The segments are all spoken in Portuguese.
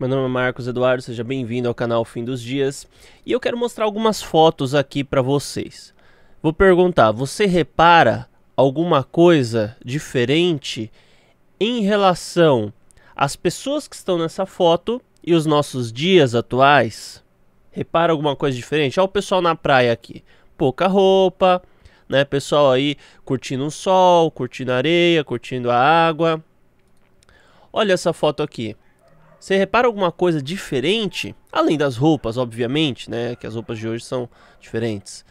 Meu nome é Marcos Eduardo, seja bem-vindo ao canal Fim dos Dias e eu quero mostrar algumas fotos aqui para vocês. Vou perguntar: você repara alguma coisa diferente em relação às pessoas que estão nessa foto e os nossos dias atuais? Repara alguma coisa diferente? Olha o pessoal na praia aqui, pouca roupa, né? Pessoal aí curtindo o sol, curtindo a areia, curtindo a água. Olha essa foto aqui você repara alguma coisa diferente? Além das roupas, obviamente, né? Que as roupas de hoje são diferentes.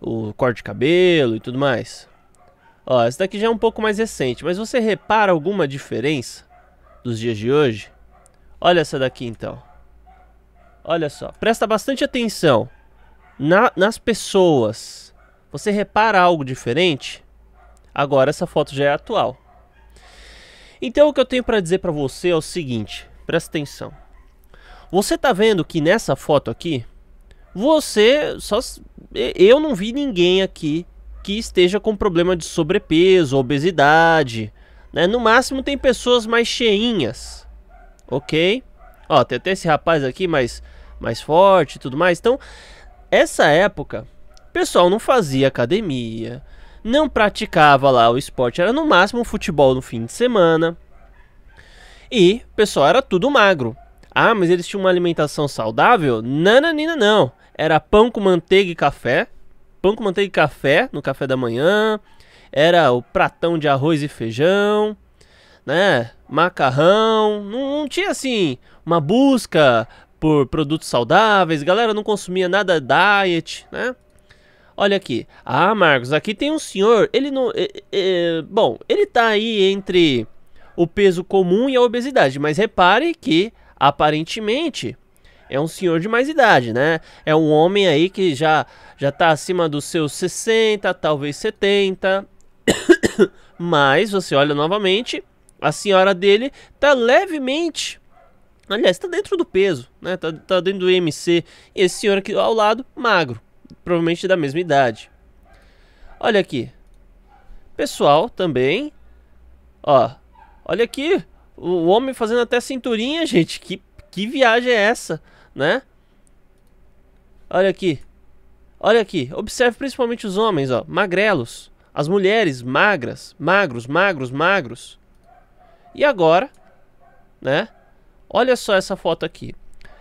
O corte de cabelo e tudo mais. Ó, essa daqui já é um pouco mais recente, mas você repara alguma diferença dos dias de hoje? Olha essa daqui então. Olha só, presta bastante atenção na, nas pessoas. Você repara algo diferente? Agora essa foto já é atual. Então o que eu tenho para dizer para você é o seguinte: Presta atenção. Você tá vendo que nessa foto aqui, você só eu não vi ninguém aqui que esteja com problema de sobrepeso, obesidade, né? No máximo tem pessoas mais cheinhas. OK? Ó, tem até esse rapaz aqui mais mais forte e tudo mais. Então, essa época, o pessoal não fazia academia, não praticava lá o esporte, era no máximo futebol no fim de semana. E pessoal era tudo magro. Ah, mas eles tinham uma alimentação saudável? Nananina não. Era pão com manteiga e café. Pão com manteiga e café no café da manhã. Era o pratão de arroz e feijão. Né? Macarrão. Não, não tinha assim uma busca por produtos saudáveis. Galera não consumia nada diet, né? Olha aqui. Ah, Marcos, aqui tem um senhor. Ele não. É, é, bom, ele tá aí entre o peso comum e a obesidade. Mas repare que, aparentemente, é um senhor de mais idade, né? É um homem aí que já já tá acima dos seus 60, talvez 70. Mas você olha novamente, a senhora dele tá levemente Aliás, tá dentro do peso, né? Tá, tá dentro do IMC. E esse senhor aqui ao lado, magro. Provavelmente da mesma idade. Olha aqui. Pessoal também. Ó, Olha aqui, o homem fazendo até cinturinha, gente. Que, que viagem é essa, né? Olha aqui. Olha aqui. Observe principalmente os homens, ó. Magrelos. As mulheres, magras. Magros, magros, magros. E agora, né? Olha só essa foto aqui.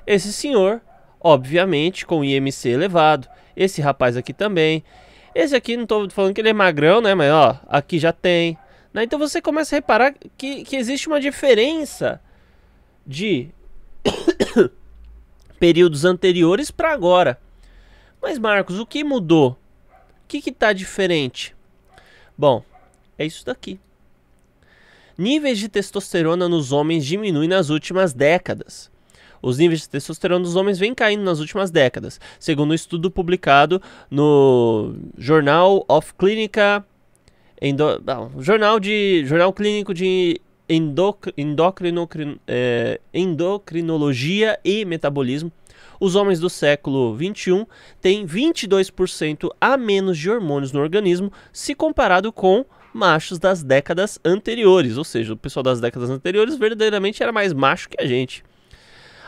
Esse senhor, obviamente, com IMC elevado. Esse rapaz aqui também. Esse aqui, não tô falando que ele é magrão, né? Mas, ó, aqui já tem. Né? Então você começa a reparar que, que existe uma diferença de períodos anteriores para agora. Mas, Marcos, o que mudou? O que está diferente? Bom, é isso daqui. Níveis de testosterona nos homens diminuem nas últimas décadas. Os níveis de testosterona dos homens vêm caindo nas últimas décadas, segundo um estudo publicado no Journal of Clinical Endo, não, jornal de jornal clínico de endocrino, é, endocrinologia e metabolismo. Os homens do século 21 têm 22% a menos de hormônios no organismo se comparado com machos das décadas anteriores, ou seja, o pessoal das décadas anteriores verdadeiramente era mais macho que a gente.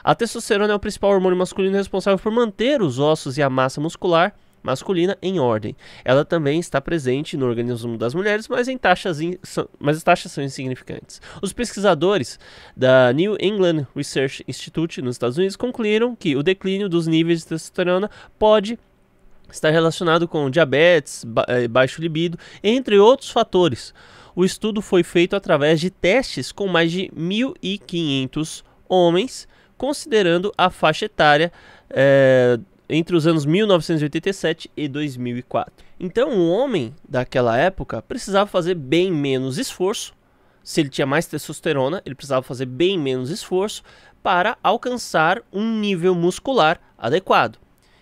A testosterona é o principal hormônio masculino responsável por manter os ossos e a massa muscular masculina em ordem. Ela também está presente no organismo das mulheres, mas, em taxas in, mas as taxas são insignificantes. Os pesquisadores da New England Research Institute nos Estados Unidos concluíram que o declínio dos níveis de testosterona pode estar relacionado com diabetes, ba eh, baixo libido, entre outros fatores. O estudo foi feito através de testes com mais de 1.500 homens, considerando a faixa etária é, entre os anos 1987 e 2004. Então, o homem daquela época precisava fazer bem menos esforço. Se ele tinha mais testosterona, ele precisava fazer bem menos esforço para alcançar um nível muscular adequado.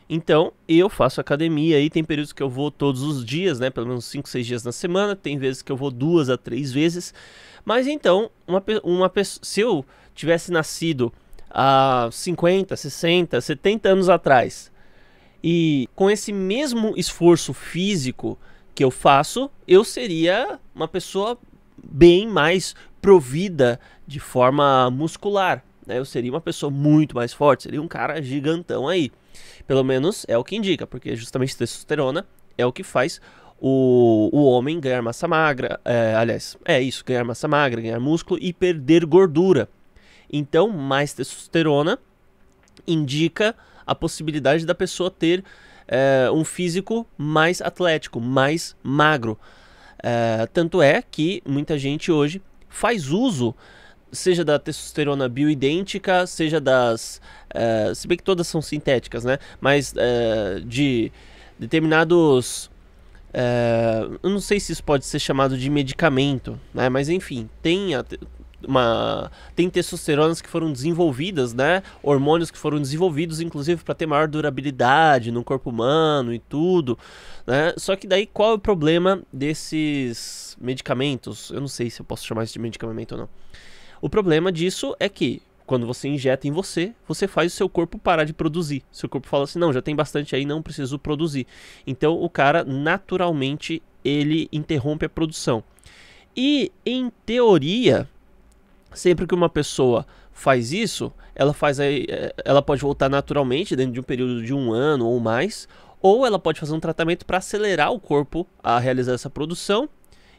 Então, eu faço academia e tem períodos que eu vou todos os dias, né? Pelo menos 5, 6 dias na semana. Tem vezes que eu vou duas a três vezes. Mas então, uma, uma se eu tivesse nascido há 50, 60, 70 anos atrás e com esse mesmo esforço físico que eu faço, eu seria uma pessoa bem mais provida de forma muscular. Né? Eu seria uma pessoa muito mais forte, seria um cara gigantão aí. Pelo menos é o que indica, porque justamente testosterona é o que faz o, o homem ganhar massa magra, é, aliás, é isso, ganhar massa magra, ganhar músculo e perder gordura. Então, mais testosterona indica a possibilidade da pessoa ter é, um físico mais atlético, mais magro. É, tanto é que muita gente hoje faz uso, seja da testosterona bioidêntica, seja das. É, se bem que todas são sintéticas, né? Mas é, de determinados. eu não sei se isso pode ser chamado de medicamento, né? mas enfim, tem a, uma tem testosteronas que foram desenvolvidas, né? Hormônios que foram desenvolvidos, inclusive, para ter maior durabilidade no corpo humano e tudo, né? Só que daí qual é o problema desses medicamentos? Eu não sei se eu posso chamar isso de medicamento ou não. O problema disso é que quando você injeta em você, você faz o seu corpo parar de produzir. Seu corpo fala assim: não, já tem bastante aí, não preciso produzir. Então o cara naturalmente ele interrompe a produção. E em teoria, Sempre que uma pessoa faz isso, ela faz a, é, ela pode voltar naturalmente dentro de um período de um ano ou mais, ou ela pode fazer um tratamento para acelerar o corpo a realizar essa produção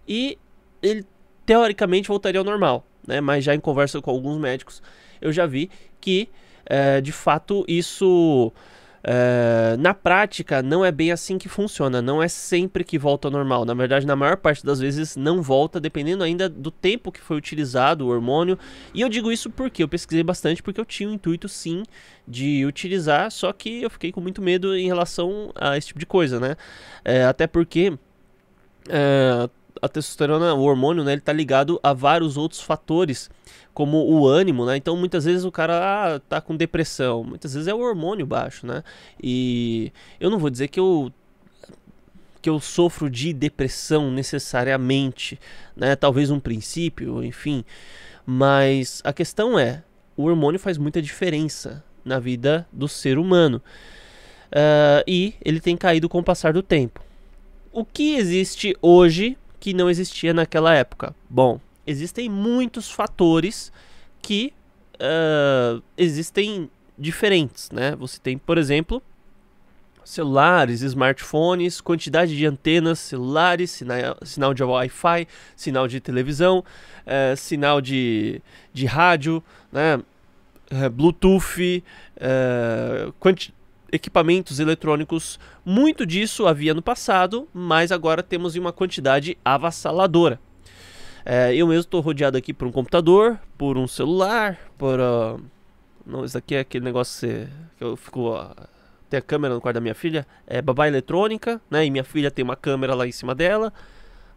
e ele teoricamente voltaria ao normal, né? Mas já em conversa com alguns médicos eu já vi que é, de fato isso eh, na prática, não é bem assim que funciona. Não é sempre que volta ao normal. Na verdade, na maior parte das vezes não volta, dependendo ainda do tempo que foi utilizado o hormônio. E eu digo isso porque eu pesquisei bastante, porque eu tinha o intuito sim de utilizar, só que eu fiquei com muito medo em relação a esse tipo de coisa, né? Eh, até porque. Eh, a testosterona, o hormônio, né, ele tá ligado a vários outros fatores, como o ânimo, né? Então muitas vezes o cara ah, tá com depressão, muitas vezes é o hormônio baixo, né? E eu não vou dizer que eu que eu sofro de depressão necessariamente, né? Talvez um princípio, enfim. Mas a questão é, o hormônio faz muita diferença na vida do ser humano. Uh, e ele tem caído com o passar do tempo. O que existe hoje que não existia naquela época. Bom, existem muitos fatores que uh, existem diferentes, né? Você tem, por exemplo, celulares, smartphones, quantidade de antenas, celulares, sina sinal de Wi-Fi, sinal de televisão, uh, sinal de, de rádio, né? Uh, Bluetooth, eh, quantidade equipamentos eletrônicos. Muito disso havia no passado, mas agora temos em uma quantidade avassaladora. É, eu mesmo estou rodeado aqui por um computador, por um celular, por. Uh... Não, isso aqui é aquele negócio que eu fico. Uh... Tem a câmera no quarto da minha filha, é babá eletrônica, né? E minha filha tem uma câmera lá em cima dela,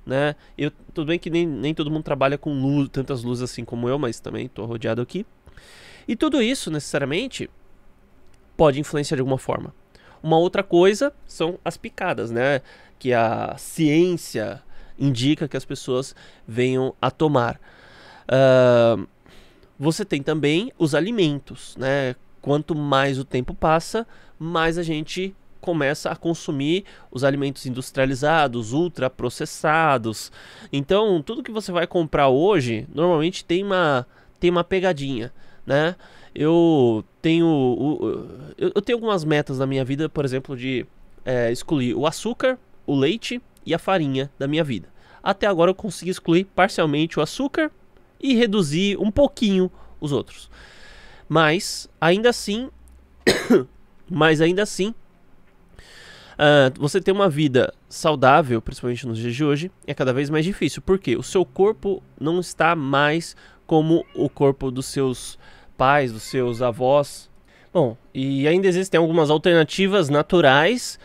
né? Eu, tudo bem que nem, nem todo mundo trabalha com luz, tantas luzes assim como eu, mas também estou rodeado aqui. E tudo isso, necessariamente, pode influenciar de alguma forma. Uma outra coisa são as picadas, né? Que a ciência indica que as pessoas venham a tomar. Uh, você tem também os alimentos, né? Quanto mais o tempo passa, mais a gente começa a consumir os alimentos industrializados, ultraprocessados. Então, tudo que você vai comprar hoje, normalmente tem uma tem uma pegadinha, né? eu tenho. Eu tenho algumas metas na minha vida, por exemplo, de é, excluir o açúcar, o leite e a farinha da minha vida. Até agora eu consegui excluir parcialmente o açúcar e reduzir um pouquinho os outros. Mas ainda assim. mas ainda assim. Uh, você ter uma vida saudável, principalmente nos dias de hoje, é cada vez mais difícil. Porque o seu corpo não está mais como o corpo dos seus pais, dos seus avós. Bom, e ainda existem algumas alternativas naturais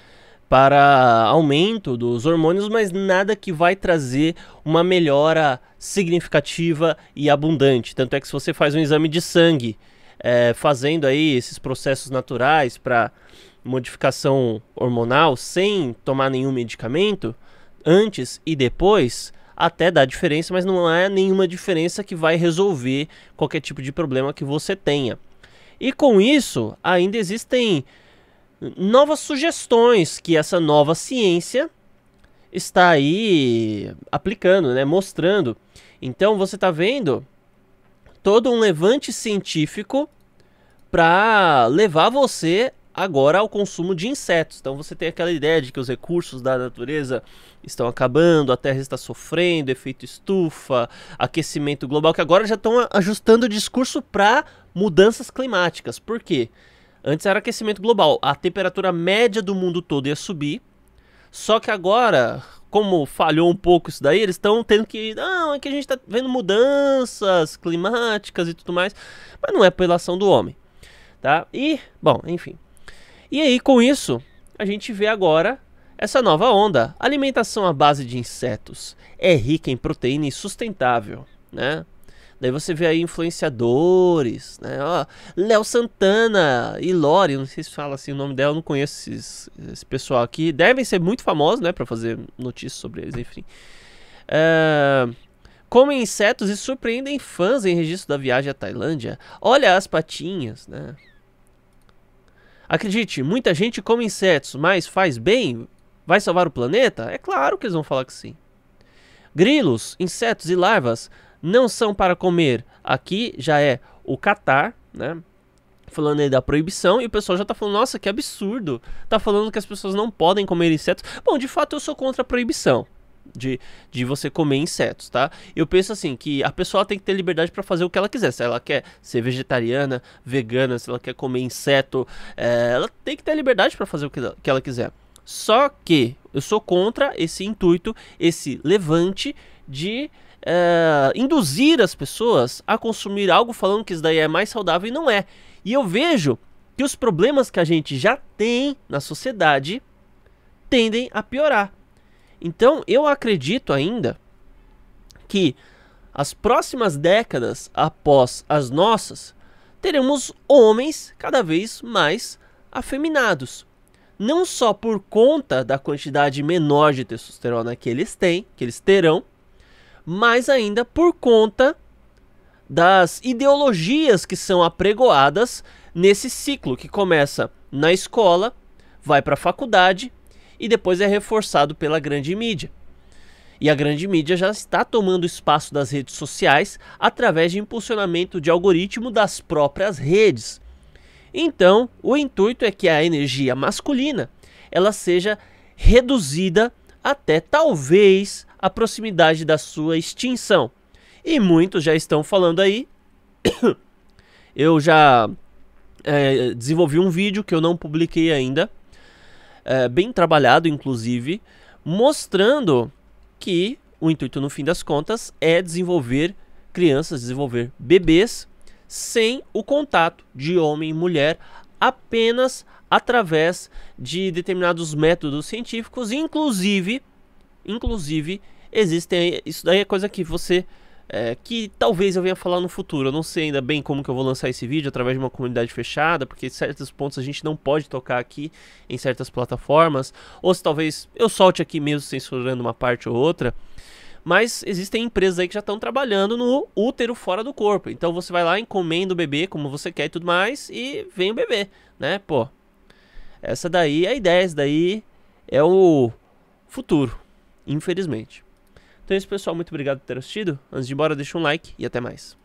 para aumento dos hormônios, mas nada que vai trazer uma melhora significativa e abundante. Tanto é que se você faz um exame de sangue, é, fazendo aí esses processos naturais para modificação hormonal sem tomar nenhum medicamento, antes e depois, até dá diferença, mas não é nenhuma diferença que vai resolver qualquer tipo de problema que você tenha. E com isso, ainda existem novas sugestões que essa nova ciência está aí aplicando, né, mostrando. Então você está vendo todo um levante científico para levar você agora ao consumo de insetos. Então você tem aquela ideia de que os recursos da natureza estão acabando, a Terra está sofrendo, efeito estufa, aquecimento global, que agora já estão ajustando o discurso para mudanças climáticas. Por quê? Antes era aquecimento global, a temperatura média do mundo todo ia subir. Só que agora, como falhou um pouco isso daí, eles estão tendo que. Não, é que a gente está vendo mudanças climáticas e tudo mais. Mas não é pela ação do homem. Tá? E, bom, enfim. E aí, com isso, a gente vê agora essa nova onda. alimentação à base de insetos é rica em proteína e sustentável, né? Daí você vê aí influenciadores, né? Léo Santana e Lori, não sei se fala assim o nome dela, não conheço esses, esse pessoal aqui. Devem ser muito famosos, né? Pra fazer notícias sobre eles, enfim. É... Comem insetos e surpreendem fãs em registro da viagem à Tailândia. Olha as patinhas, né? Acredite, muita gente come insetos, mas faz bem? Vai salvar o planeta? É claro que eles vão falar que sim. Grilos, insetos e larvas não são para comer. Aqui já é o Catar, né? Falando aí da proibição, e o pessoal já tá falando, nossa, que absurdo. Tá falando que as pessoas não podem comer insetos. Bom, de fato eu sou contra a proibição de, de você comer insetos, tá? Eu penso assim que a pessoa tem que ter liberdade para fazer o que ela quiser. Se ela quer ser vegetariana, vegana, se ela quer comer inseto, é, ela tem que ter liberdade para fazer o que ela quiser. Só que eu sou contra esse intuito, esse levante de é, induzir as pessoas a consumir algo falando que isso daí é mais saudável e não é. E eu vejo que os problemas que a gente já tem na sociedade tendem a piorar. Então eu acredito ainda que as próximas décadas após as nossas teremos homens cada vez mais afeminados. Não só por conta da quantidade menor de testosterona que eles têm, que eles terão, mas ainda por conta das ideologias que são apregoadas nesse ciclo que começa na escola, vai para a faculdade, e depois é reforçado pela grande mídia. E a grande mídia já está tomando espaço das redes sociais através de impulsionamento de algoritmo das próprias redes. Então, o intuito é que a energia masculina ela seja reduzida até talvez a proximidade da sua extinção. E muitos já estão falando aí. Eu já é, desenvolvi um vídeo que eu não publiquei ainda é, bem trabalhado, inclusive, mostrando que o intuito, no fim das contas, é desenvolver crianças, desenvolver bebês sem o contato de homem e mulher, apenas através de determinados métodos científicos, inclusive, inclusive existem isso daí é coisa que você é, que talvez eu venha falar no futuro. Eu não sei ainda bem como que eu vou lançar esse vídeo através de uma comunidade fechada, porque certos pontos a gente não pode tocar aqui em certas plataformas, ou se talvez eu solte aqui mesmo censurando uma parte ou outra. Mas existem empresas aí que já estão trabalhando no útero fora do corpo. Então você vai lá, encomenda o bebê como você quer e tudo mais, e vem o bebê, né? Pô, essa daí é a ideia, essa daí é o futuro, infelizmente. Então é isso, pessoal. Muito obrigado por ter assistido. Antes de ir embora, deixa um like e até mais.